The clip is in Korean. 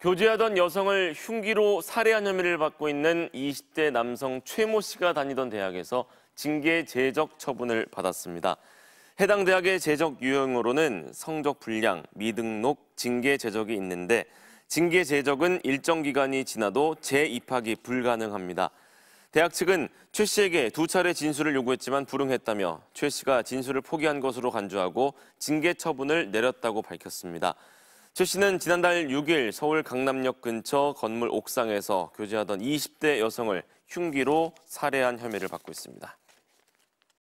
교제하던 여성을 흉기로 살해한 혐의를 받고 있는 20대 남성 최모 씨가 다니던 대학에서 징계 제적 처분을 받았습니다. 해당 대학의 제적 유형으로는 성적 불량, 미등록, 징계 제적이 있는데 징계 제적은 일정 기간이 지나도 재입학이 불가능합니다. 대학 측은 최 씨에게 두 차례 진술을 요구했지만 불응했다며 최 씨가 진술을 포기한 것으로 간주하고 징계 처분을 내렸다고 밝혔습니다. 최 씨는 지난달 6일 서울 강남역 근처 건물 옥상에서 교제하던 20대 여성을 흉기로 살해한 혐의를 받고 있습니다.